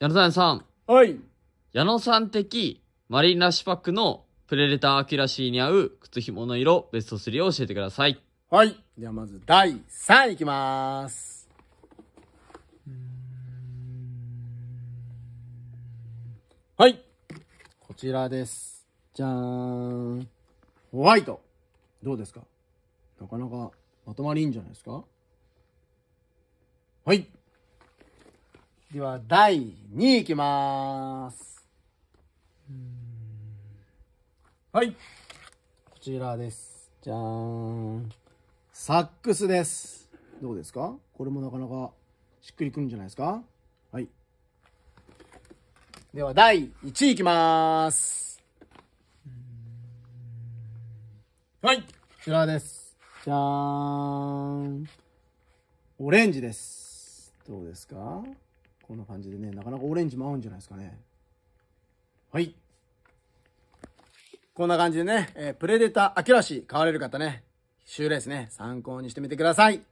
矢野さん。はい。矢野さん的マリンラッシュパックのプレレターアキュラシーに合う靴紐の色ベスト3を教えてください。はい。ではまず第3位いきます。はい。こちらです。じゃーん。ホワイト。どうですかなかなかまとまりいいんじゃないですかはい。では、第2位いきます。はい。こちらです。じゃーん。サックスです。どうですかこれもなかなかしっくりくるんじゃないですかはい。では、第1位いきます。はい。こちらです。じゃーん。オレンジです。どうですかこんな感じでね、なかなかオレンジも合うんじゃないですかね。はい。こんな感じでね、えー、プレデター、秋らしい買われる方ね、シューレースね、参考にしてみてください。